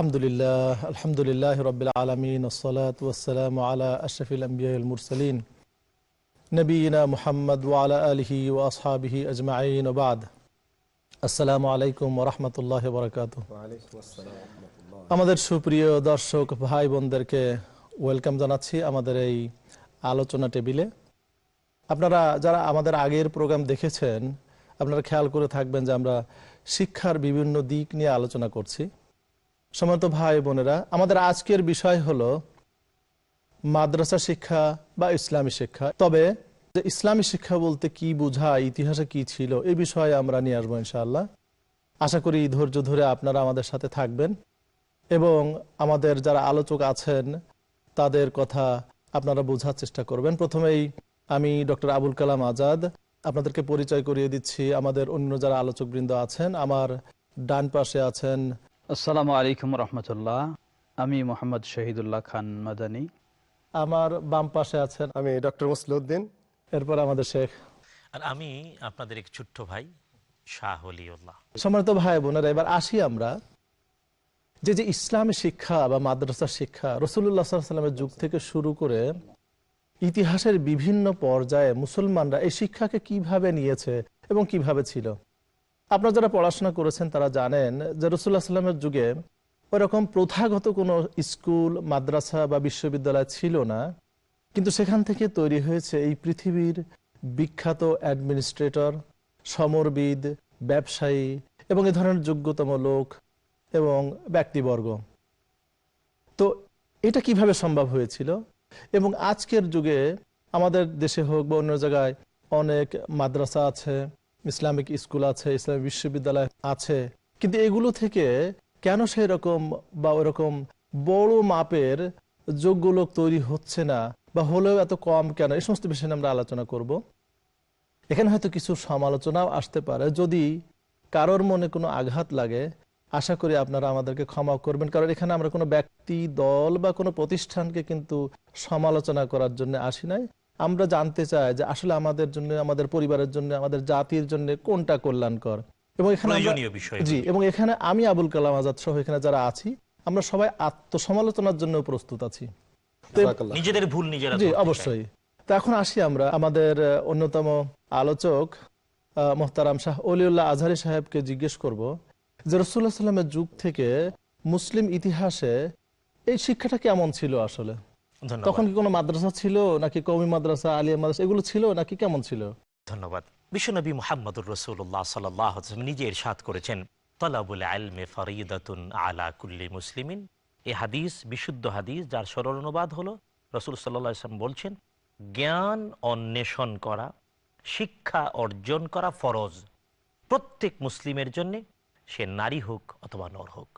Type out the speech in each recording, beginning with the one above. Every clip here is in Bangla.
আলহামদুলিল্লাহ আলহামদুলিল্লাহ রবিল আলমিন ওসলাতাম আলা আশরফিল আম্বিয়াল মুরসলিন নবীনা মোহাম্মদ ওয়ালা আলহি ও আসহাবিহি আজমাইন ওবাদ আসসালামু আলাইকুম ওরহমতুল্লাহ বরকাত আমাদের সুপ্রিয় দর্শক ভাই বোনদেরকে ওয়েলকাম জানাচ্ছি আমাদের এই আলোচনা টেবিলে আপনারা যারা আমাদের আগের প্রোগ্রাম দেখেছেন আপনারা খেয়াল করে থাকবেন যে আমরা শিক্ষার বিভিন্ন দিক নিয়ে আলোচনা করছি সমাত ভাই বোনেরা আমাদের আজকের বিষয় হলো মাদ্রাসা শিক্ষা বা ইসলামী শিক্ষা তবে যে ইসলামী শিক্ষা বলতে কি বোঝা ইতিহাসে কি ছিল এ বিষয়ে আমরা নিয়ে আসবো ইনশাআল্লাহ আশা করি ধৈর্য ধরে আপনারা আমাদের সাথে থাকবেন এবং আমাদের যারা আলোচক আছেন তাদের কথা আপনারা বোঝার চেষ্টা করবেন প্রথমেই আমি ডক্টর আবুল কালাম আজাদ আপনাদেরকে পরিচয় করিয়ে দিচ্ছি আমাদের অন্য যারা আলোচকবৃন্দ আছেন আমার ডান পাশে আছেন আসসালামু আলাইকুম রহমতুল্লাহ আমি মোহাম্মদ শহীদুল্লাহ খান মাদানী আমার বাম পাশে আছেন আমি ডক্টর মুসলুদ্দিন এরপর আমাদের শেখ আর আমি আপনাদের এক ছোট্ট ভাই শাহ অলিউল্লাহ সম্মানিত ভাই বোনেরা এবার আসি আমরা যে যে ইসলামী শিক্ষা বা মাদ্রাসা শিক্ষা রসুল্লাহ সাল্লামের যুগ থেকে শুরু করে ইতিহাসের বিভিন্ন পর্যায়ে মুসলমানরা এই শিক্ষাকে কিভাবে নিয়েছে এবং কিভাবে ছিল আপনারা যারা পড়াশোনা করেছেন তারা জানেন যে রসুল্লাহ সাল্লামের যুগে রকম প্রথাগত কোনো স্কুল মাদ্রাসা বা বিশ্ববিদ্যালয় ছিল না কিন্তু সেখান থেকে তৈরি হয়েছে এই পৃথিবীর বিখ্যাত অ্যাডমিনিস্ট্রেটর সমরবিদ ব্যবসায়ী এবং এ ধরনের যোগ্যতম লোক এবং ব্যক্তিবর্গ তো এটা কিভাবে সম্ভব হয়েছিল এবং আজকের যুগে আমাদের দেশে হোক বা অন্য জায়গায় অনেক মাদ্রাসা আছে ইসলামিক স্কুল আছে ইসলামিক বিশ্ববিদ্যালয় আছে কিন্তু এগুলো থেকে কেন সেই রকম বা ওরকম বড় মাপের যোগ্য লোক তৈরি হচ্ছে না বা হলেও এত কম কেন এই সমস্ত বিষয় আমরা আলোচনা করব এখানে হয়তো কিছু সমালোচনাও আসতে পারে যদি কারোর মনে কোনো আঘাত লাগে আশা করি আপনারা আমাদেরকে ক্ষমা করবেন কারণ এখানে আমরা কোনো ব্যক্তি দল বা কোনো প্রতিষ্ঠানকে কিন্তু সমালোচনা করার জন্য আসি নাই আমরা জানতে চাই যে আসলে আমাদের জন্য আমাদের পরিবারের জন্য আমাদের জাতির জন্য কোনটা কল্যাণকর এবং এখানে জি এবং এখানে আমি আবুল কালাম আজাদ সহ এখানে যারা আছি আমরা সবাই আত্মসমালোচনার জন্য প্রস্তুত আছি নিজেদের ভুল নিজেরা জি অবশ্যই তো এখন আসি আমরা আমাদের অন্যতম আলোচক মোহতারাম শাহ অলিউল্লাহ আজহারি সাহেবকে জিজ্ঞেস করব যে রসুল্লাহ সাল্লামের যুগ থেকে মুসলিম ইতিহাসে এই শিক্ষাটা কেমন ছিল আসলে তখন কি কোনো মাদ্রাসা ছিল নাকি কৌমি মাদ্রাসা আলিয়া মাদ্রাসা এগুলো ছিল নাকি কেমন ছিল ধন্যবাদ বিশ্বনবী মোহাম্মদুর রসুল্লাহ সাল্লাহ নিজে সাথ করেছেন তলাবুল আলমে ফরিদাতুন আলা কুল্লি মুসলিমিন এ হাদিস বিশুদ্ধ হাদিস যার সরল অনুবাদ হলো রসুল সাল্লাহ ইসলাম বলছেন জ্ঞান অন্বেষণ করা শিক্ষা অর্জন করা ফরজ প্রত্যেক মুসলিমের জন্যে সে নারী হোক অথবা নর হোক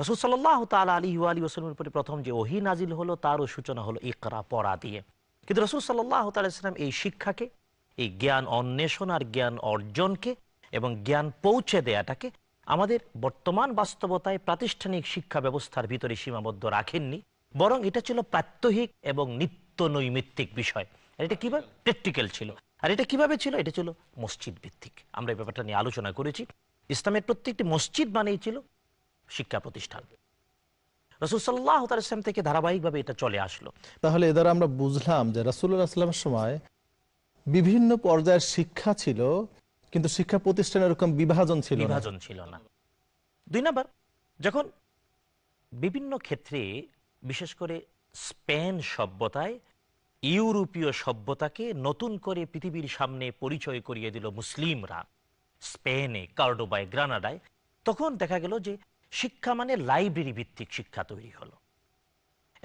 রসুল সাল্লাহ তাল আলী আলী ওসলামের উপরে প্রথম যে ওহি নাজিল হলো তারও সূচনা হলো ইকরা পড়া দিয়ে কিন্তু রসুল সাল্লাহ তালাম এই শিক্ষাকে এই জ্ঞান অন্বেষণ আর জ্ঞান অর্জনকে এবং জ্ঞান পৌঁছে দেয়াটাকে আমাদের বর্তমান বাস্তবতায় প্রাতিষ্ঠানিক শিক্ষা ব্যবস্থার ভিতরে সীমাবদ্ধ রাখেননি বরং এটা ছিল প্রাত্যহিক এবং নিত্য নৈমিত্তিক বিষয় আর এটা কীভাবে প্র্যাকটিক্যাল ছিল আর এটা কিভাবে ছিল এটা ছিল মসজিদ ভিত্তিক আমরা এই ব্যাপারটা নিয়ে আলোচনা করেছি ইসলামের প্রত্যেকটি মসজিদ মানেই ছিল শিক্ষা প্রতিষ্ঠান রসুলসাল্লাহ থেকে ধারাবাহিকভাবে এটা চলে আসলো তাহলে এ দ্বারা আমরা বুঝলাম যে রাসুল্লাহ সময় বিভিন্ন পর্যায়ের শিক্ষা ছিল কিন্তু শিক্ষা প্রতিষ্ঠান এরকম বিভাজন ছিল বিভাজন ছিল না দুই নম্বর যখন বিভিন্ন ক্ষেত্রে বিশেষ করে স্পেন সভ্যতায় ইউরোপীয় সভ্যতাকে নতুন করে পৃথিবীর সামনে পরিচয় করিয়ে দিল মুসলিমরা স্পেনে কার্ডোবায় গ্রানাডায় তখন দেখা গেল যে শিক্ষা মানে লাইব্রেরি ভিত্তিক শিক্ষা তৈরি হলো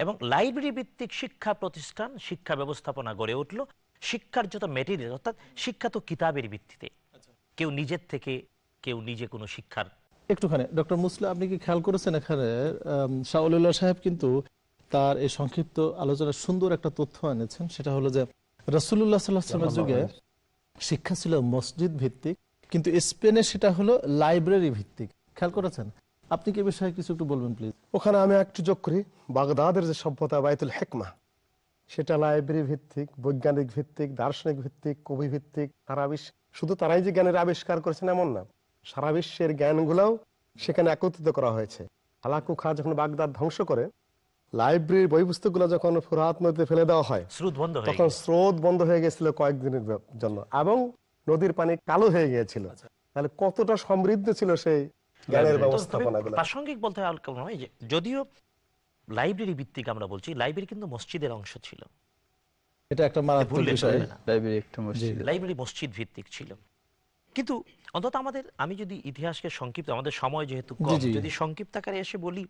এবং লাইব্রেরি ভিত্তিক শিক্ষা প্রতিষ্ঠান শিক্ষা ব্যবস্থাপনা গড়ে উঠল শিক্ষার যত মেটেরিয়াল অর্থাৎ শিক্ষা তো কিতাবের ভিত্তিতে আচ্ছা। কেউ নিজের থেকে কেউ নিজে কোনো শিক্ষার একটুখানে ডক্টর মুসলা আপনি কি খেয়াল করেছেন এখানে শাহুল্লাহ সাহেব কিন্তু তার এই সংক্ষিপ্ত আলোচনার সুন্দর একটা তথ্য এনেছেন সেটা হলো যে রসুল্লাহ সাল্লাহামের যুগে শিক্ষা ছিল মসজিদ ভিত্তিক কিন্তু স্পেনে সেটা হলো লাইব্রেরি ভিত্তিক খেয়াল করেছেন আপনি কি বিষয়ে কিছু একটু বলবেন প্লিজ ওখানে আমি একটু যোগ করি বাগদাদের যে সভ্যতা বাইতুল হেকমা সেটা লাইব্রেরি ভিত্তিক বৈজ্ঞানিক ভিত্তিক দার্শনিক ভিত্তিক কবি ভিত্তিক সারা বিশ্ব শুধু তারাই যে জ্ঞানের আবিষ্কার করেছেন এমন না সারা বিশ্বের জ্ঞানগুলোও সেখানে একত্রিত করা হয়েছে হালাকু খা যখন বাগদাদ ধ্বংস করে লাইব্রেরির বই পুস্তকগুলো যখন ফুরাত নদীতে ফেলে দেওয়া হয় স্রোত বন্ধ তখন স্রোত বন্ধ হয়ে গেছিল কয়েকদিনের জন্য এবং নদীর পানি কালো হয়ে গিয়েছিল আচ্ছা। তাহলে কতটা সমৃদ্ধ ছিল সেই প্রাসঙ্গিক বলতে হয় যে যদিও লাইব্রেরি ভিত্তিক আমরা বলছি লাইব্রেরি কিন্তু মসজিদের অংশ ছিল এটা একটা লাইব্রেরি মসজিদ ভিত্তিক ছিল কিন্তু অন্তত আমাদের আমি যদি ইতিহাসকে সংক্ষিপ্ত আমাদের সময় যেহেতু যদি সংক্ষিপ্ত আকারে এসে বলি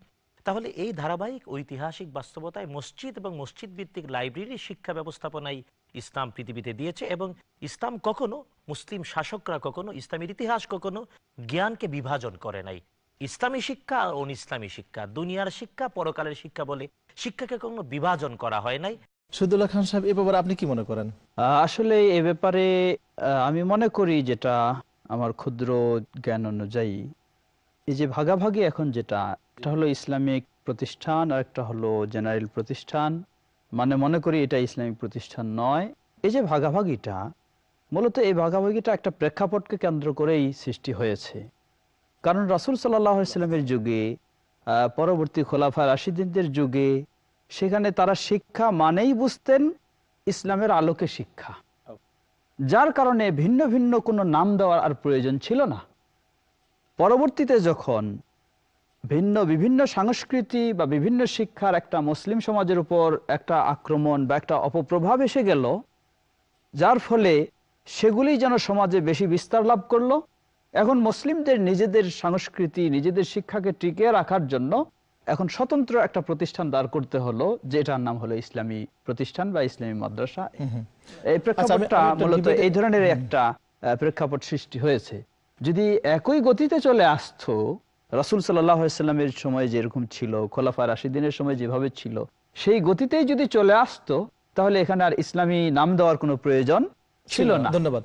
তাহলে এই ধারাবাহিক ঐতিহাসিক বাস্তবতায় মসজিদ এবং মসজিদ ভিত্তিক লাইব্রেরির শিক্ষা ব্যবস্থাপনায় ইসলাম পৃথিবীতে দিয়েছে এবং ইসলাম কখনো মুসলিম শাসকরা কখনো ইসলামের ইতিহাস কখনো জ্ঞানকে বিভাজন করে নাই ইসলামী শিক্ষা আর অন ইসলামী শিক্ষা দুনিয়ার শিক্ষা পরকালের শিক্ষা বলে শিক্ষাকে কখনো বিভাজন করা হয় নাই সুদুল্লাহ খান সাহেব এ ব্যাপারে আপনি কি মনে করেন আসলে এ ব্যাপারে আমি মনে করি যেটা আমার ক্ষুদ্র জ্ঞান অনুযায়ী এই যে ভাগাভাগি এখন যেটা একটা হলো ইসলামিক প্রতিষ্ঠান আর একটা হলো জেনারেল প্রতিষ্ঠান মানে মনে করি এটা ইসলামিক প্রতিষ্ঠান নয় এই যে ভাগাভাগিটা মূলত এই ভাগাভাগিটা একটা প্রেক্ষাপটকে কেন্দ্র করেই সৃষ্টি হয়েছে কারণ রাসুল সাল্লাহ ইসলামের যুগে পরবর্তী খোলাফা রাশিদিনদের যুগে সেখানে তারা শিক্ষা মানেই বুঝতেন ইসলামের আলোকে শিক্ষা যার কারণে ভিন্ন ভিন্ন কোনো নাম দেওয়ার আর প্রয়োজন ছিল না পরবর্তীতে যখন ভিন্ন বিভিন্ন সংস্কৃতি বা বিভিন্ন শিক্ষার একটা মুসলিম সমাজের উপর একটা আক্রমণ বা একটা অপপ্রভাব এসে গেল যার ফলে সেগুলি যেন সমাজে বেশি বিস্তার লাভ করলো এখন মুসলিমদের নিজেদের সংস্কৃতি নিজেদের শিক্ষাকে টিকিয়ে রাখার জন্য এখন স্বতন্ত্র একটা প্রতিষ্ঠান দাঁড় করতে হলো যেটার নাম হলো ইসলামী প্রতিষ্ঠান বা ইসলামী মাদ্রাসা এই প্রেক্ষাপটটা আচ্ছা, মূলত এই ধরনের একটা প্রেক্ষাপট সৃষ্টি হয়েছে যদি একই গতিতে চলে আসতো রাসুল সাল্লামের সময় যেরকম ছিল খোলাফা রাশিদিনের সময় যেভাবে ছিল সেই গতিতেই যদি চলে আসতো তাহলে এখানে আর ইসলামী নাম দেওয়ার কোন প্রয়োজন ছিল না ধন্যবাদ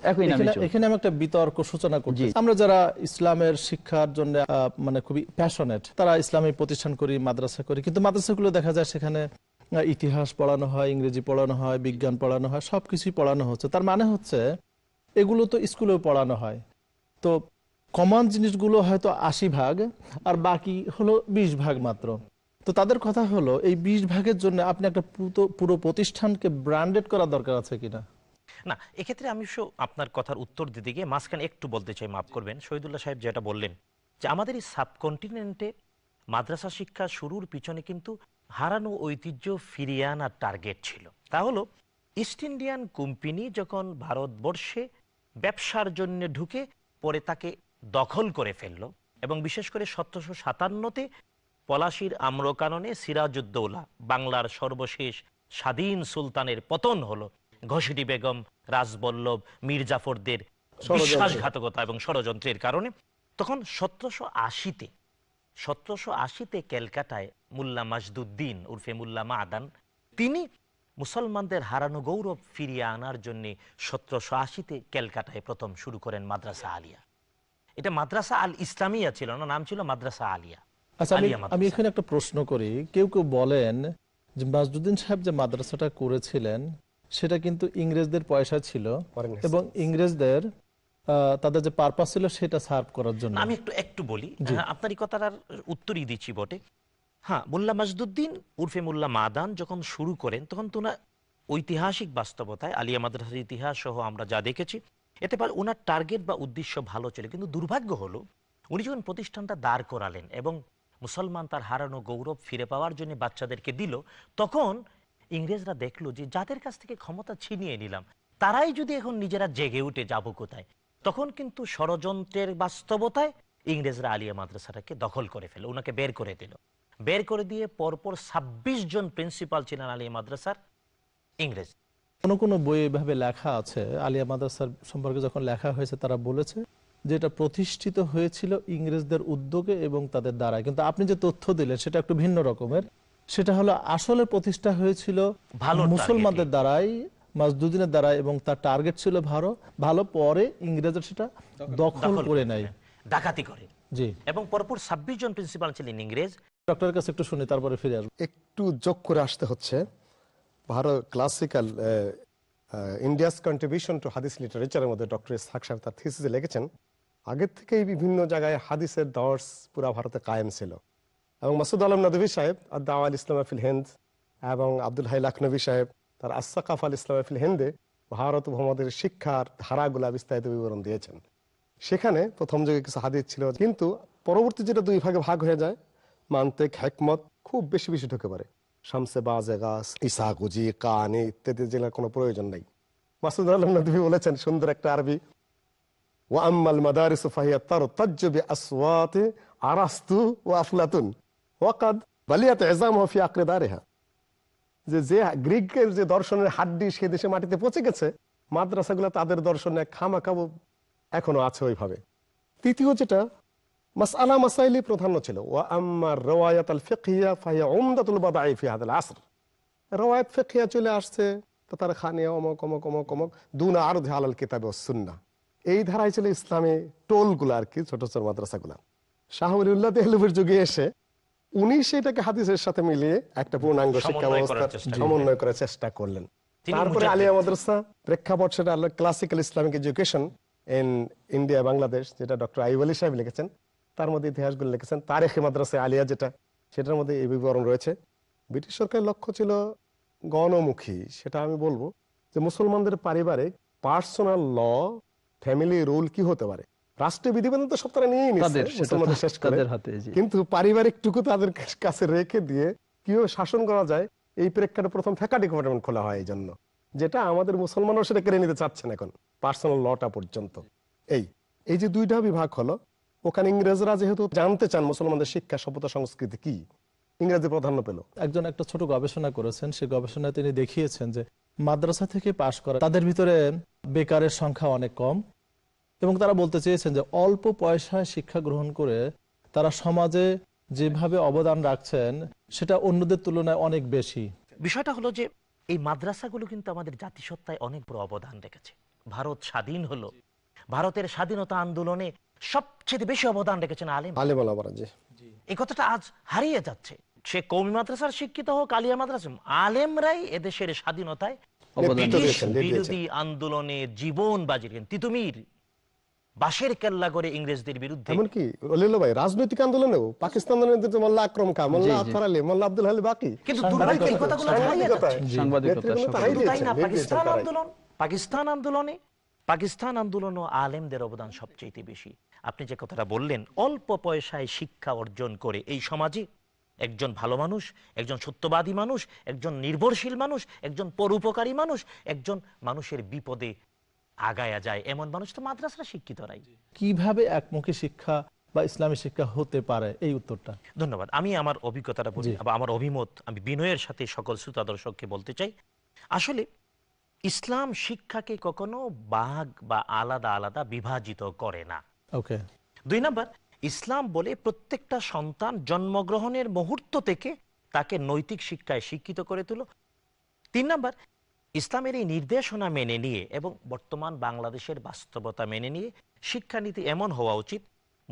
এখানে আমি একটা বিতর্ক সূচনা করছি আমরা যারা ইসলামের শিক্ষার জন্য মানে খুবই প্যাশনেট তারা ইসলামী প্রতিষ্ঠান করি মাদ্রাসা করি কিন্তু মাদ্রাসাগুলো দেখা যায় সেখানে ইতিহাস পড়ানো হয় ইংরেজি পড়ানো হয় বিজ্ঞান পড়ানো হয় সবকিছুই পড়ানো হচ্ছে তার মানে হচ্ছে এগুলো তো স্কুলেও পড়ানো হয় তো কমন জিনিসগুলো হয়তো আশি ভাগ আর বাকি হলো ২০ ভাগ মাত্র তো তাদের কথা হলো এই ২০ ভাগের জন্য আপনি একটা পুরো প্রতিষ্ঠানকে ব্র্যান্ডেড করা দরকার আছে কিনা না এক্ষেত্রে আমি আপনার কথার উত্তর দিতে গিয়ে মাঝখানে একটু বলতে চাই মাফ করবেন শহীদুল্লাহ সাহেব যেটা বললেন যে আমাদের এই সাবকন্টিনেন্টে মাদ্রাসা শিক্ষা শুরুর পিছনে কিন্তু হারানো ঐতিহ্য ফিরিয়ে আনার টার্গেট ছিল তা হলো ইস্ট ইন্ডিয়ান কোম্পানি যখন ভারতবর্ষে ব্যবসার জন্য ঢুকে পরে তাকে দখল করে ফেলল এবং বিশেষ করে সতেরোশো সাতান্নতে পলাশির আম্রকাননে সিরাজউদ্দৌলা বাংলার সর্বশেষ স্বাধীন সুলতানের পতন হলো ঘষিটি বেগম রাজবল্লভ মির্জাফরদের বিশ্বাসঘাতকতা এবং ষড়যন্ত্রের কারণে তখন সতেরোশো আশিতে সতেরোশো আশিতে ক্যালকাটায় মুল্লা মাজদুদ্দিন উর্ফে মুল্লা আদান তিনি মুসলমানদের হারানো গৌরব ফিরিয়ে আনার জন্যে সতেরোশো আশিতে ক্যালকাটায় প্রথম শুরু করেন মাদ্রাসা আলিয়া এটা মাদ্রাসা আল ইসলামিয়া ছিল না নাম ছিল মাদ্রাসা আলিয়া আচ্ছা, আমি এখানে একটা প্রশ্ন করি কেউ কেউ বলেন যে মাজুদ্দিন সাহেব যে মাদ্রাসাটা করেছিলেন সেটা কিন্তু ইংরেজদের পয়সা ছিল এবং ইংরেজদের তাদের যে পারপাস ছিল সেটা সার্ভ করার জন্য আমি একটু একটু বলি হ্যাঁ, আপনারই কথাটার উত্তরই দিচ্ছি বটে হ্যাঁ মোল্লা মাজদুদ্দিন উর্ফে মোল্লা মাদান যখন শুরু করেন তখন তো না ঐতিহাসিক বাস্তবতায় আলিয়া মাদ্রাসার ইতিহাস সহ আমরা যা দেখেছি এতে পারে ওনার টার্গেট বা উদ্দেশ্য ভালো ছিল কিন্তু দুর্ভাগ্য হলো উনি যখন প্রতিষ্ঠানটা দাঁড় করালেন এবং মুসলমান তার হারানো গৌরব ফিরে পাওয়ার জন্য বাচ্চাদেরকে দিল তখন ইংরেজরা দেখলো যে যাদের কাছ থেকে ক্ষমতা ছিনিয়ে নিলাম তারাই যদি এখন নিজেরা জেগে উঠে যাব কোথায় তখন কিন্তু ষড়যন্ত্রের বাস্তবতায় ইংরেজরা আলিয়া মাদ্রাসাটাকে দখল করে ফেলে ওনাকে বের করে দিল বের করে দিয়ে পরপর ছাব্বিশ জন প্রিন্সিপাল ছিলেন আলিয়া মাদ্রাসার ইংরেজ কোনো কোনো বই এভাবে লেখা আছে আলিয়া মাদ্রাসার সম্পর্কে যখন লেখা হয়েছে তারা বলেছে যে এটা প্রতিষ্ঠিত হয়েছিল ইংরেজদের উদ্যোগে এবং তাদের দ্বারা কিন্তু আপনি যে তথ্য দিলেন সেটা একটু ভিন্ন রকমের সেটা হলো আসলে প্রতিষ্ঠা হয়েছিল ভালো মুসলমানদের দ্বারাই মাসদুদিনের দ্বারা এবং তার টার্গেট ছিল ভালো ভালো পরে ইংরেজরা সেটা দখল করে নেয় ডাকাতি করে জি এবং পরপর ছাব্বিশ জন প্রিন্সিপাল ছিলেন ইংরেজ ডক্টরের কাছে একটু শুনি তারপরে ফিরে আসবো একটু যোগ করে আসতে হচ্ছে Bharat classical India's contribution to হাদিস লিটারেচারের মধ্যে ডক্টর ইসহাক সাহেব তার থিসিসে লিখেছেন আগের থেকেই বিভিন্ন জায়গায় হাদিসের দর্স পুরা ভারতে কায়েম ছিল এবং মাসুদ আলম নদী সাহেব আর দাওয়া আল ইসলাম আফিল হেন্দ এবং আব্দুল হাই লখনবী সাহেব তার কাফ আল ইসলাম আফিল হেন্দে ভারত ভ্রমণের শিক্ষার ধারাগুলা বিস্তারিত বিবরণ দিয়েছেন সেখানে প্রথম যুগে কিছু হাদিস ছিল কিন্তু পরবর্তী যেটা দুই ভাগে ভাগ হয়ে যায় মান্তেক হ্যাকমত খুব বেশি বেশি ঢুকে পারে শামসে বাজে গাছ ইসাগুজি কানে ইত্যাদি জেলার কোনো প্রয়োজন নেই মাসুদ আলম নদী বলেছেন সুন্দর একটা আরবি তার তজ্জবি আসওয়াতে আরাস্তু ও আফলাতুন ওয়াকাদ বালিয়াত এজাম হফি আকরে দারেহা যে যে গ্রিকের যে দর্শনের হাড্ডি সে দেশে মাটিতে পচে গেছে মাদ্রাসাগুলো তাদের দর্শনে খামাখাবো এখনো আছে ওইভাবে তৃতীয় যেটা মাসআলা মাসাইলি প্রধান্য ছিল ওয়া আম্মার রওয়ায়াত আল ফিকহিয়া ফাহিয়া উমদাতুল বাদাই ফি হাদাল আসর রওয়ায়াত ফিকহিয়া চলে আসছে তো তার খানিয়া অমক অমক অমক অমক দুনা আর আলাল কিতাবে সুন্না এই ধারায় ছিল ইসলামে টোলগুলো আর কি ছোট ছোট মাদ্রাসাগুলো শাহমুল্লাহ দেহলুবের যুগে এসে উনি সেটাকে হাদিসের সাথে মিলিয়ে একটা পূর্ণাঙ্গ শিক্ষা ব্যবস্থা সমন্বয় করার চেষ্টা করলেন তারপরে আলিয়া মাদ্রাসা প্রেক্ষাপট সেটা classical Islamic education in India Bangladesh যেটা ডক্টর আইব আলী সাহেব লিখেছেন তার মধ্যে ইতিহাসগুলো লিখেছেন তারেখে মাদ্রাসা আলিয়া যেটা সেটার মধ্যে এই বিবরণ রয়েছে ব্রিটিশ সরকারের লক্ষ্য ছিল গণমুখী সেটা আমি বলবো যে মুসলমানদের পারিবারিক পার্সোনাল ল ফ্যামিলি রুল কি হতে পারে রাষ্ট্রীয় বিধিবিধান তো সব তারা নিয়েই নিচ্ছে শেষ করে কিন্তু পারিবারিকটুকু তাদের কাছে রেখে দিয়ে কিভাবে শাসন করা যায় এই প্রেক্ষাটা প্রথম ফ্যাকা ডিপার্টমেন্ট খোলা হয় এই জন্য যেটা আমাদের মুসলমানও সেটা কেড়ে নিতে চাচ্ছেন এখন পার্সোনাল লটা পর্যন্ত এই এই যে দুইটা বিভাগ হলো ওখানে ইংরেজরা যেহেতু জানতে চান মুসলমানদের শিক্ষা সভ্যতা সংস্কৃতি কি ইংরেজি প্রাধান্য পেল একজন একটা ছোট গবেষণা করেছেন সে গবেষণায় তিনি দেখিয়েছেন যে মাদ্রাসা থেকে পাশ করা তাদের ভিতরে বেকারের সংখ্যা অনেক কম এবং তারা বলতে চেয়েছেন যে অল্প পয়সায় শিক্ষা গ্রহণ করে তারা সমাজে যেভাবে অবদান রাখছেন সেটা অন্যদের তুলনায় অনেক বেশি বিষয়টা হলো যে এই মাদ্রাসাগুলো কিন্তু আমাদের জাতিসত্তায় অনেক বড় অবদান রেখেছে ভারত স্বাধীন হলো ভারতের স্বাধীনতা আন্দোলনে সবচেয়ে বেশি অবদান রেখেছেন আলিম আলিম এই কথাটা আজ হারিয়ে যাচ্ছে সে কৌমি মাদ্রাসার শিক্ষিত হোক আলিয়া মাদ্রাসা আলেমরাই এদেশের স্বাধীনতায় বিরোধী আন্দোলনে জীবন বাজি তিতুমির বাসের কেল্লা করে ইংরেজদের বিরুদ্ধে ভাই রাজনৈতিক আন্দোলনেও পাকিস্তান মোল্লা আকরম মোল্লা আলী মোল্লা আব্দুল হালি বাকি কিন্তু সাংবাদিকতা পাকিস্তান আন্দোলন পাকিস্তান আন্দোলনে পাকিস্তান আন্দোলন ও আলেমদের অবদান সবচেয়ে বেশি আপনি যে কথাটা বললেন অল্প পয়সায় শিক্ষা অর্জন করে এই সমাজে একজন ভালো মানুষ একজন সত্যবাদী মানুষ একজন নির্ভরশীল মানুষ একজন পরোপকারী মানুষ একজন মানুষের বিপদে আগায়া যায় এমন মানুষ তো মাদ্রাসা শিক্ষিত নাই কিভাবে একমুখী শিক্ষা বা ইসলামী শিক্ষা হতে পারে এই উত্তরটা ধন্যবাদ আমি আমার অভিজ্ঞতাটা বলি বা আমার অভিমত আমি বিনয়ের সাথে সকল শ্রোতা দর্শককে বলতে চাই আসলে ইসলাম শিক্ষাকে কখনো বাঘ বা আলাদা আলাদা বিভাজিত করে না দুই নম্বর ইসলাম বলে প্রত্যেকটা সন্তান জন্মগ্রহণের মুহূর্ত থেকে তাকে নৈতিক শিক্ষায় শিক্ষিত করে তুলো তিন নম্বর ইসলামের এই নির্দেশনা মেনে নিয়ে এবং বর্তমান বাংলাদেশের বাস্তবতা মেনে নিয়ে শিক্ষানীতি এমন হওয়া উচিত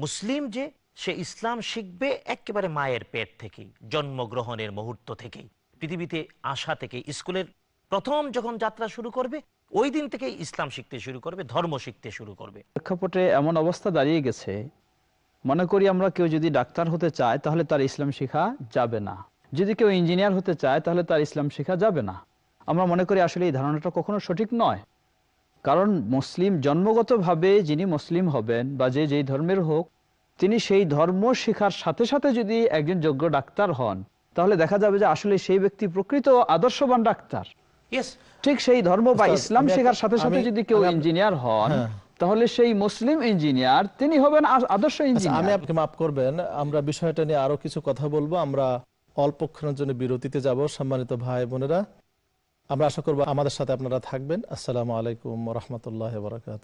মুসলিম যে সে ইসলাম শিখবে একেবারে মায়ের পেট থেকেই জন্মগ্রহণের মুহূর্ত থেকেই পৃথিবীতে আসা থেকে স্কুলের প্রথম যখন যাত্রা শুরু করবে ওই দিন থেকে ইসলাম শিখতে শুরু করবে ধর্ম শিখতে শুরু করবে প্রেক্ষাপটে এমন অবস্থা দাঁড়িয়ে গেছে মনে করি আমরা কেউ যদি ডাক্তার হতে চায় তাহলে তার ইসলাম শেখা যাবে না যদি কেউ ইঞ্জিনিয়ার হতে চায় তাহলে তার ইসলাম শেখা যাবে না আমরা মনে করি আসলে এই ধারণাটা কখনো সঠিক নয় কারণ মুসলিম জন্মগতভাবে যিনি মুসলিম হবেন বা যে যেই ধর্মের হোক তিনি সেই ধর্ম শেখার সাথে সাথে যদি একজন যোগ্য ডাক্তার হন তাহলে দেখা যাবে যে আসলে সেই ব্যক্তি প্রকৃত আদর্শবান ডাক্তার ঠিক সেই ধর্ম বা ইসলাম শেখার সাথে সাথে যদি কেউ ইঞ্জিনিয়ার হন হ্যাঁ। তাহলে সেই মুসলিম ইঞ্জিনিয়ার তিনি হবেন আদর্শ ইঞ্জিনিয়ার আচ্ছা, আমি আপনাকে মাফ করবেন আমরা বিষয়টা নিয়ে আরো কিছু কথা বলবো আমরা অল্পক্ষণের জন্য বিরতিতে যাব সম্মানিত ভাই বোনেরা আমরা আশা করবো আমাদের সাথে আপনারা থাকবেন আসসালামু আলাইকুম রহমতুল্লাহ বরাকাত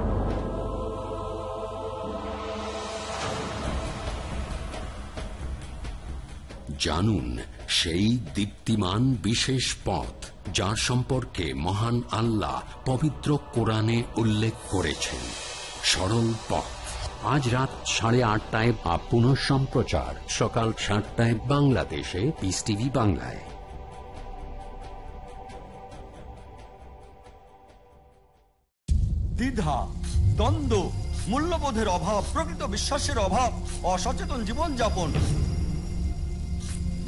জানুন সেই দীপ্তিমান বিশেষ পথ যার সম্পর্কে মহান আল্লাহ পবিত্র কোরআনে উল্লেখ করেছেন সরল পথ আজ রাত সাড়ে আটটায় বা পুনঃ সম্প্রচার সকাল সাতটায় বাংলাদেশে পিস টিভি বাংলায় দ্বিধা দ্বন্দ্ব মূল্যবোধের অভাব প্রকৃত বিশ্বাসের অভাব অসচেতন জীবনযাপন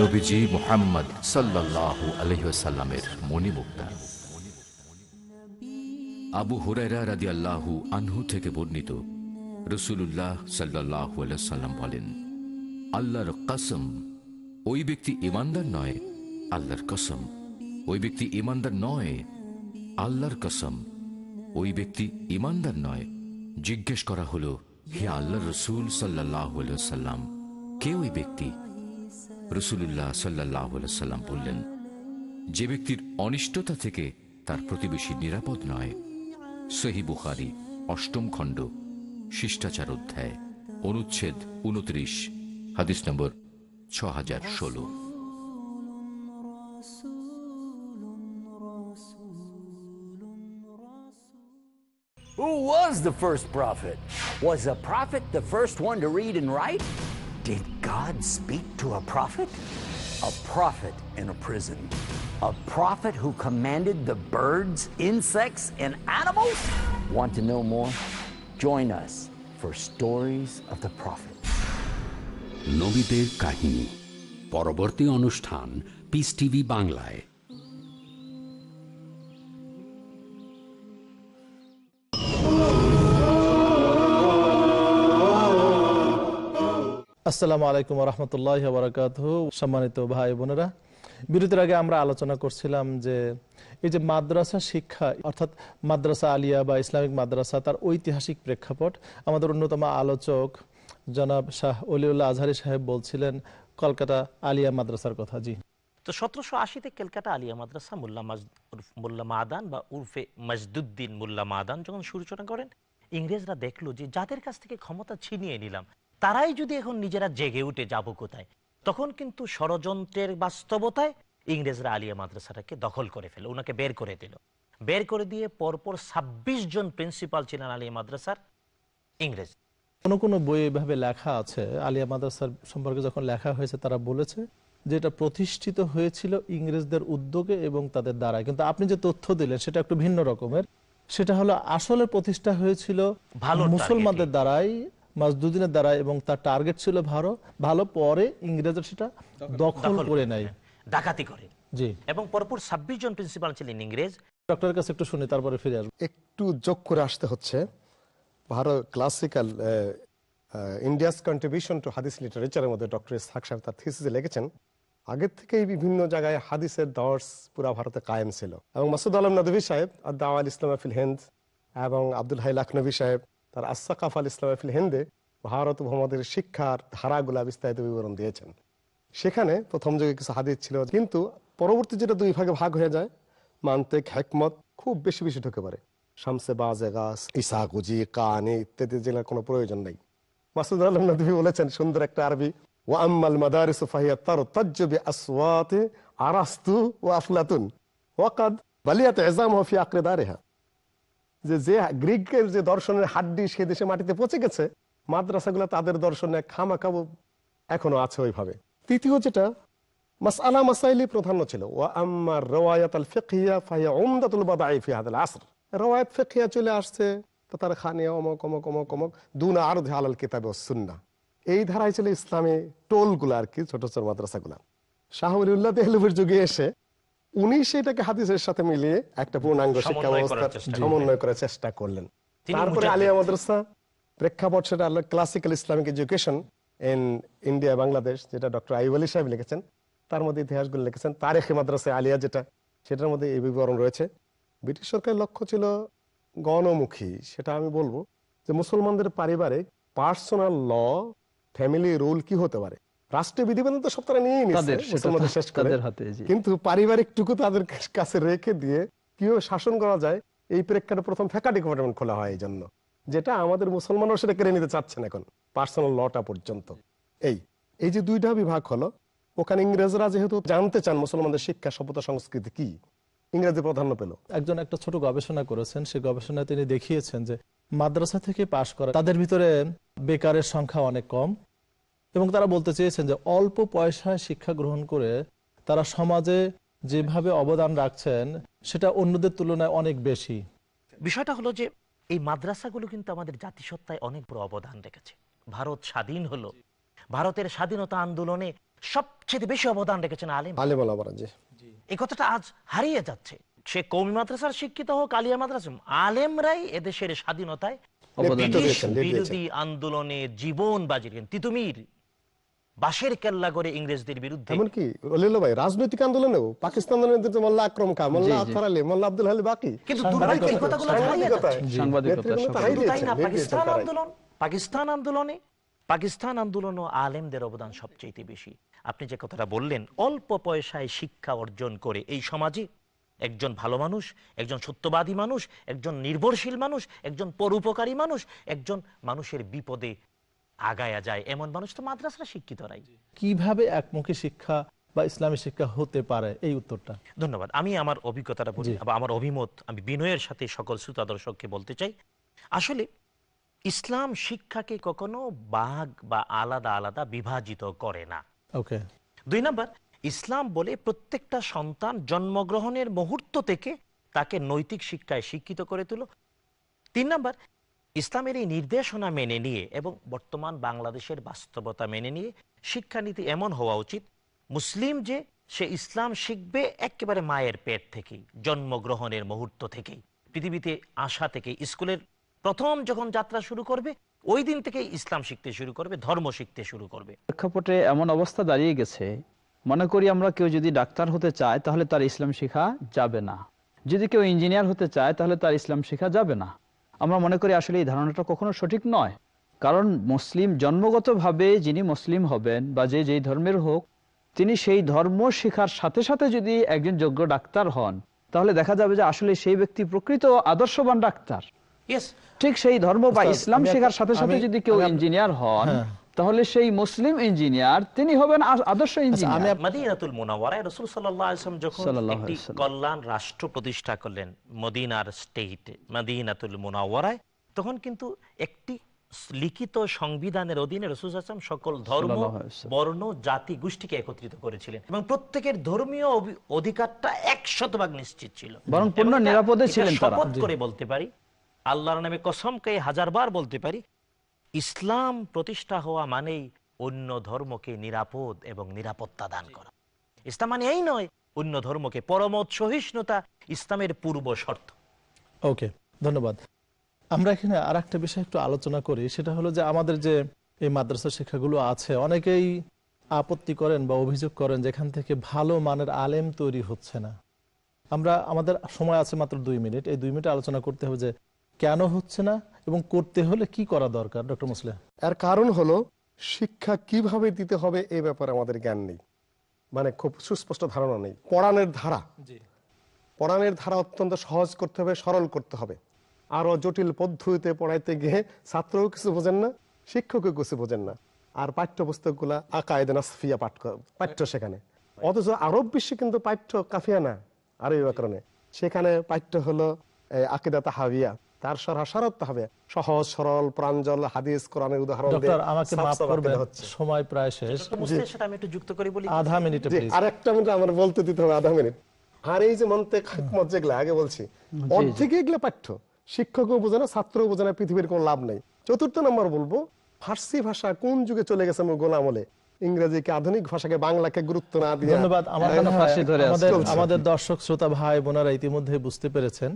নবীজি মোহাম্মদ সাল্লাহ আলহ্লামের মণিমুক্তা আবু হুরাইরা রাদি আল্লাহু আনহু থেকে বর্ণিত রসুল্লাহ সাল্লাহ সাল্লাম বলেন আল্লাহর কাসম ওই ব্যক্তি ইমানদার নয় আল্লাহর কসম ওই ব্যক্তি ইমানদার নয় আল্লাহর কসম ওই ব্যক্তি ইমানদার নয় জিজ্ঞেস করা হলো হে আল্লাহ রসুল সাল্লাহ সাল্লাম কে ওই ব্যক্তি রসুল্লাহ সাল্লাহ সাল্লাম বললেন যে ব্যক্তির অনিষ্টতা থেকে তার প্রতিবেশী নিরাপদ নয় সহি বুখারি অষ্টম খণ্ড শিষ্টাচার অধ্যায় অনুচ্ছেদ উনত্রিশ হাদিস নম্বর ছ হাজার ষোলো Who was the first prophet? Was a prophet the first one to read and write? Did God speak to a prophet? A prophet in a prison. A prophet who commanded the birds, insects, and animals? Want to know more? Join us for Stories of the Prophet. নবীদের কাহিনী পরবর্তী অনুষ্ঠান পিস টিভি বাংলায় আসসালামু আলাইকুম রহমতুল্লাহ বারাকাত সম্মানিত ভাই বোনেরা বিরতির আগে আমরা আলোচনা করছিলাম যে এই যে মাদ্রাসা শিক্ষা অর্থাৎ মাদ্রাসা আলিয়া বা ইসলামিক মাদ্রাসা তার ঐতিহাসিক প্রেক্ষাপট আমাদের অন্যতম আলোচক জনাব শাহ অলিউল্লাহ আজহারি সাহেব বলছিলেন কলকাতা আলিয়া মাদ্রাসার কথা জি তো সতেরোশো আশিতে কলকাতা আলিয়া মাদ্রাসা মোল্লা মোল্লা মাদান বা উর্ফে মজদুদ্দিন মোল্লা মাদান যখন সূচনা করেন ইংরেজরা দেখলো যে যাদের কাছ থেকে ক্ষমতা ছিনিয়ে নিলাম তারাই যদি এখন নিজেরা জেগে উঠে যাব কোথায় তখন কিন্তু ষড়যন্ত্রের বাস্তবতায় ইংরেজরা আলিয়া মাদ্রাসাটাকে দখল করে ফেলে ওনাকে বের করে দিল বের করে দিয়ে পরপর ২৬ জন প্রিন্সিপাল ছিলেন আলিয়া মাদ্রাসার ইংরেজ কোনো কোনো বই এভাবে লেখা আছে আলিয়া মাদ্রাসার সম্পর্কে যখন লেখা হয়েছে তারা বলেছে যেটা প্রতিষ্ঠিত হয়েছিল ইংরেজদের উদ্যোগে এবং তাদের দ্বারা কিন্তু আপনি যে তথ্য দিলেন সেটা একটু ভিন্ন রকমের সেটা হলো আসলে প্রতিষ্ঠা হয়েছিল ভালো মুসলমানদের দ্বারাই মাসদুদ্দিনের দ্বারা এবং তার টার্গেট ছিল ভালো ভালো পরে ইংরেজরা সেটা দখল করে নেয় ডাকাতি করে জি এবং পরপর ছাব্বিশ জন প্রিন্সিপাল ছিলেন ইংরেজ ডক্টরের কাছে একটু শুনি তারপরে ফিরে আসবো একটু যোগ করে আসতে হচ্ছে Bharat classical India's contribution to হাদিস লিটারেচারের মধ্যে ডক্টর ইসহাক সাহেব তার থিসিসে লিখেছেন আগের থেকেই বিভিন্ন জায়গায় হাদিসের দর্স পুরা ভারতে কায়েম ছিল এবং মাসুদ আলম নদী সাহেব আদা আল ইসলাম ফিল হিন্দ এবং আব্দুল হাই লাখনবী সাহেব তার আসাকাফ আল ফিল হিন্দে ভারত ভ্রমণের শিক্ষার ধারাগুলা বিস্তারিত বিবরণ দিয়েছেন সেখানে প্রথম যুগে কিছু হাদিস ছিল কিন্তু পরবর্তী যেটা দুই ভাগে ভাগ হয়ে যায় মান্তেক হ্যাকমত খুব বেশি বেশি ঢুকে পড়ে শামসে বাজে গাছ ইসা গুজি কানে ইত্যাদি জেলার কোনো প্রয়োজন নেই মাসুদ আলম নদী বলেছেন সুন্দর একটা আরবি ও আম্মাল মাদারি ফাহিয়া তার তজ্জবি আসওয়াতে আরাস্তু ও আফলাতুন ওয়াকাদ বালিয়াতে এজাম হফি আকরেদারেহা যে যে গ্রিকের যে দর্শনের হাড্ডি সে দেশে মাটিতে পচে গেছে মাদ্রাসাগুলো তাদের দর্শনে খামাখাব এখনো আছে ওইভাবে তৃতীয় যেটা মাসালা মাসাইলি প্রধান্য ছিল ও আমার রওয়ায়াত আল ফেকিয়া ফাইয়া ওমদাতুল বাদাই ফিহাদ আসর রওয়ায়াত ফেকিয়া চলে আসছে তো তার খানিয়া অমক অমক অমক অমক দুনা আর হালাল কিতাবে সুন্না এই ধারায় ছিল ইসলামী টোলগুলো আর কি ছোট ছোট মাদ্রাসাগুলা শাহমুল্লাহ দেহলুবের যুগে এসে উনি সেটাকে হাদিসের সাথে মিলিয়ে একটা পূর্ণাঙ্গ শিক্ষা ব্যবস্থা সমন্বয় করার চেষ্টা করলেন তারপরে আলিয়া মাদ্রাসা প্রেক্ষাপট সেটা হলো classical Islamic education in India Bangladesh যেটা ডক্টর আইব আলী সাহেব লিখেছেন তার মধ্যে ইতিহাসগুলো লিখেছেন তারেখে মাদ্রাসা আলিয়া যেটা সেটার মধ্যে এই বিবরণ রয়েছে ব্রিটিশ সরকারের লক্ষ্য ছিল গণমুখী সেটা আমি বলবো যে মুসলমানদের পারিবারিক পার্সোনাল ল ফ্যামিলি রুল কি হতে পারে রাষ্ট্রীয় বিধিবন্ধন তো সব তারা নিয়ে নিচ্ছে শেষ করে কিন্তু পারিবারিক টুকু তাদের কাছে রেখে দিয়ে কিভাবে শাসন করা যায় এই প্রেক্ষাটা প্রথম ফ্যাকা ডিপার্টমেন্ট খোলা হয় এই জন্য যেটা আমাদের মুসলমানও সেটা কেড়ে নিতে চাচ্ছেন এখন পার্সোনাল লটা পর্যন্ত এই এই যে দুইটা বিভাগ হলো ওখানে ইংরেজরা যেহেতু জানতে চান মুসলমানদের শিক্ষা সভ্যতা সংস্কৃতি কি ইংরেজি প্রাধান্য পেল একজন একটা ছোট গবেষণা করেছেন সে গবেষণায় তিনি দেখিয়েছেন যে মাদ্রাসা থেকে পাশ করা তাদের ভিতরে বেকারের সংখ্যা অনেক কম এবং তারা বলতে চেয়েছেন যে অল্প পয়সায় শিক্ষা গ্রহণ করে তারা সমাজে যেভাবে অবদান রাখছেন সেটা অন্যদের তুলনায় অনেক বেশি বিষয়টা হলো যে এই মাদ্রাসাগুলো কিন্তু আমাদের জাতিসত্তায় অনেক বড় অবদান রেখেছে ভারত স্বাধীন হলো ভারতের স্বাধীনতা আন্দোলনে সবচেয়ে বেশি অবদান রেখেছেন আলিম আলিম এই কথাটা আজ হারিয়ে যাচ্ছে সে কৌমি মাদ্রাসার শিক্ষিত হোক আলিয়া মাদ্রাসা আলেমরাই এদেশের স্বাধীনতায় বিরোধী আন্দোলনে জীবন বাজি তিতুমির বাসের কেল্লা করে ইংরেজদের বিরুদ্ধে এমনকি অলিল ভাই রাজনৈতিক আন্দোলনেও পাকিস্তান আন্দোলনের মোল্লা আকরম খা মোল্লা আতফার আলী মোল্লা আব্দুল হালি বাকি কিন্তু পাকিস্তান আন্দোলন পাকিস্তান আন্দোলনে পাকিস্তান আন্দোলন ও আলেমদের অবদান সবচেয়ে বেশি আপনি যে কথাটা বললেন অল্প পয়সায় শিক্ষা অর্জন করে এই সমাজে একজন ভালো মানুষ একজন সত্যবাদী মানুষ একজন নির্ভরশীল মানুষ একজন পরোপকারী মানুষ একজন মানুষের বিপদে আগায়া যায় এমন মানুষ তো মাদ্রাসা শিক্ষিত নাই কিভাবে একমুখী শিক্ষা বা ইসলামী শিক্ষা হতে পারে এই উত্তরটা ধন্যবাদ আমি আমার অভিজ্ঞতাটা বলি বা আমার অভিমত আমি বিনয়ের সাথে সকল শ্রোতা দর্শককে বলতে চাই আসলে ইসলাম শিক্ষাকে কখনো বাঘ বা আলাদা আলাদা বিভাজিত করে না ওকে দুই নম্বর ইসলাম বলে প্রত্যেকটা সন্তান জন্মগ্রহণের মুহূর্ত থেকে তাকে নৈতিক শিক্ষায় শিক্ষিত করে তুলো তিন নম্বর ইসলামের এই নির্দেশনা মেনে নিয়ে এবং বর্তমান বাংলাদেশের বাস্তবতা মেনে নিয়ে শিক্ষানীতি এমন হওয়া উচিত মুসলিম যে সে ইসলাম শিখবে একেবারে মায়ের পেট থেকে জন্মগ্রহণের মুহূর্ত থেকে পৃথিবীতে আসা থেকে স্কুলের প্রথম যখন যাত্রা শুরু করবে ওই দিন থেকে ইসলাম শিখতে শুরু করবে ধর্ম শিখতে শুরু করবে প্রেক্ষাপটে এমন অবস্থা দাঁড়িয়ে গেছে মনে করি আমরা কেউ যদি ডাক্তার হতে চায় তাহলে তার ইসলাম শেখা যাবে না যদি কেউ ইঞ্জিনিয়ার হতে চায় তাহলে তার ইসলাম শেখা যাবে না আমরা মনে করি আসলে এই ধারণাটা কখনো সঠিক নয় কারণ মুসলিম জন্মগতভাবে যিনি মুসলিম হবেন বা যে যেই ধর্মের হোক তিনি সেই ধর্ম শেখার সাথে সাথে যদি একজন যোগ্য ডাক্তার হন তাহলে দেখা যাবে যে আসলে সেই ব্যক্তি প্রকৃত আদর্শবান ডাক্তার ঠিক সেই ধর্ম বা ইসলাম শেখার সাথে সাথে যদি কেউ ইঞ্জিনিয়ার হন হ্যাঁ। তাহলে সেই মুসলিম ইঞ্জিনিয়ার তিনি হবেন আদর্শ আচ্ছা, ইঞ্জিনিয়ার কল্যাণ রাষ্ট্র প্রতিষ্ঠা করলেন মদিনার স্টেট মদিনাতুল মোনাওয়ারায় তখন কিন্তু একটি লিখিত সংবিধানের অধীনে রসুল আসলাম সকল ধর্ম বর্ণ জাতি গোষ্ঠীকে একত্রিত করেছিলেন এবং প্রত্যেকের ধর্মীয় অধিকারটা এক শতভাগ নিশ্চিত ছিল বরং পূর্ণ নিরাপদে ছিলেন শপথ করে বলতে পারি আল্লাহর নামে কসমকে হাজারবার বলতে পারি ইসলাম প্রতিষ্ঠা হওয়া মানেই অন্য ধর্মকে নিরাপদ এবং নিরাপত্তা দান করা ইসলাম মানে এই নয় অন্য ধর্মকে পরমত সহিষ্ণুতা ইসলামের পূর্ব শর্ত ওকে ধন্যবাদ আমরা এখানে আর একটা বিষয় একটু আলোচনা করি সেটা হলো যে আমাদের যে এই মাদ্রাসা শিক্ষাগুলো আছে অনেকেই আপত্তি করেন বা অভিযোগ করেন যেখান থেকে ভালো মানের আলেম তৈরি হচ্ছে না আমরা আমাদের সময় আছে মাত্র দুই মিনিট এই দুই মিনিট আলোচনা করতে হবে যে কেন হচ্ছে না এবং করতে হলে কি করা দরকার ডক্টর মুসলিম এর কারণ হলো শিক্ষা কিভাবে দিতে হবে এই ব্যাপারে আমাদের জ্ঞান নেই মানে খুব সুস্পষ্ট ধারণা নেই পড়ানের ধারা পড়ানের ধারা অত্যন্ত সহজ করতে হবে সরল করতে হবে আরো জটিল পদ্ধতিতে পড়াইতে গিয়ে ছাত্রও কিছু বোঝেন না শিক্ষকও কিছু বোঝেন না আর পাঠ্য পাঠ্যপুস্তকগুলা আকায়দে নাসফিয়া পাঠ পাঠ্য হ্যাঁ। সেখানে অথচ আরব বিশ্বে কিন্তু পাঠ্য কাফিয়া না আরবি ব্যাকরণে সেখানে পাঠ্য হলো আকিদা তাহাবিয়া তার সরাসর হবে সহজ সরল প্রাঞ্জল হাদিস কোরআনের উদাহরণ আমাকে করবেন সময় প্রায় শেষ আমি একটু যুক্ত করি বলি আধা মিনিট আরেকটা মিনিট আমার বলতে দিতে হবে আধা মিনিট আর এই যে মন্তে যেগুলো আগে বলছি এগুলো পাঠ্য শিক্ষকও বোঝে না ছাত্রও বোঝে না পৃথিবীর কোনো লাভ নেই চতুর্থ নম্বর বলবো ফার্সি ভাষা কোন যুগে চলে গেছে গোলামলে আমলে ইংরেজিকে আধুনিক ভাষাকে বাংলাকে গুরুত্ব না দিয়ে ধন্যবাদ হ্যাঁ, হ্যাঁ, আমাদের দর্শক শ্রোতা ভাই বোনেরা ইতিমধ্যে বুঝতে পেরেছেন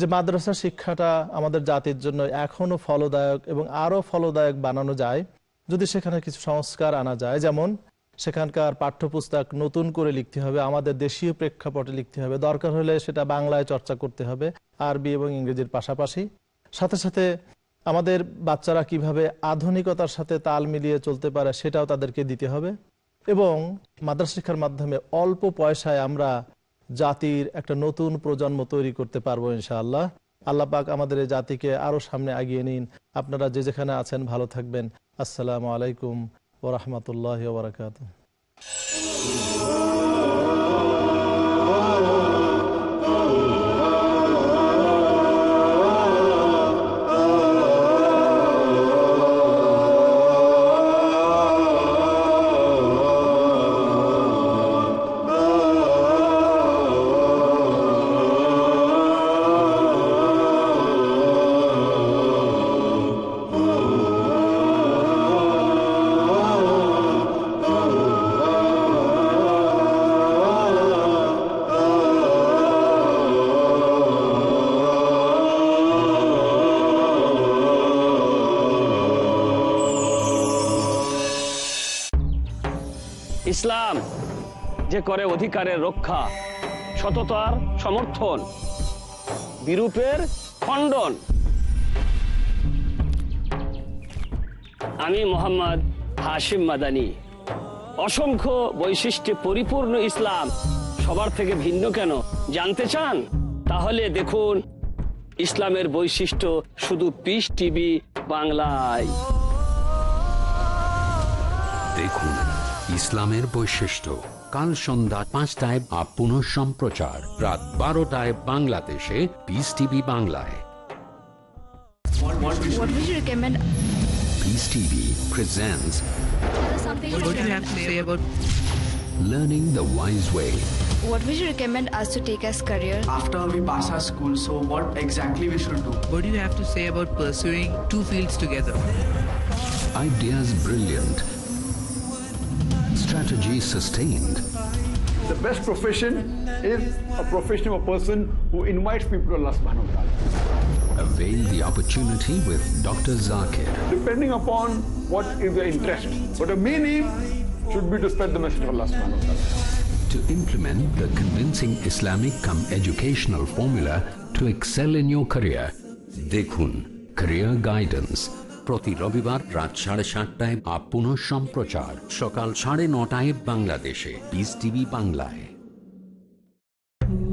যে মাদ্রাসা শিক্ষাটা আমাদের জাতির জন্য এখনও ফলদায়ক এবং আরও ফলদায়ক বানানো যায় যদি সেখানে কিছু সংস্কার আনা যায় যেমন সেখানকার পাঠ্যপুস্তক নতুন করে লিখতে হবে আমাদের দেশীয় প্রেক্ষাপটে লিখতে হবে দরকার হলে সেটা বাংলায় চর্চা করতে হবে আরবি এবং ইংরেজির পাশাপাশি সাথে সাথে আমাদের বাচ্চারা কিভাবে আধুনিকতার সাথে তাল মিলিয়ে চলতে পারে সেটাও তাদেরকে দিতে হবে এবং মাদ্রাসা শিক্ষার মাধ্যমে অল্প পয়সায় আমরা জাতির একটা নতুন প্রজন্ম তৈরি করতে পারবো ইনশাআল্লাহ আল্লাহ পাক আমাদের এই জাতিকে আরো সামনে আগিয়ে নিন আপনারা যে যেখানে আছেন ভালো থাকবেন আসসালামু আলাইকুম ওরহমতুল্লাহ বারকাত ইসলাম যে করে অধিকারের রক্ষা সততার সমর্থন বিরূপের খণ্ডন আমি মোহাম্মদ হাশিম মাদানি অসংখ্য বৈশিষ্ট্যে পরিপূর্ণ ইসলাম সবার থেকে ভিন্ন কেন জানতে চান তাহলে দেখুন ইসলামের বৈশিষ্ট্য শুধু পিস টিভি বাংলায় দেখুন ইসলামের বৈশিষ্ট্য কাল সন্ধ্যা পাঁচটায় বা পুনঃ সম্প্রচার রাত বারোটায় বাংলাদেশে পিস টিভি বাংলায় Learning the Wise Way What would you recommend us to take as career? After we pass our school, so what exactly we should do? What do you have to say about pursuing two fields together? Ideas brilliant strategy sustained. The best profession is a profession of a person who invites people to Allah subhanahu wa ta'ala. Avail the opportunity with Dr. Zakir. Depending upon what is the interest. But the main aim should be to spread the message of Allah subhanahu wa ta'ala. To implement the convincing Islamic come educational formula to excel in your career, Dekhun, Career Guidance প্রতি রবিবার রাত সাড়ে সাতটায় আপ পুনঃ সম্প্রচার সকাল সাড়ে নটায় বাংলাদেশে বিস টিভি বাংলায়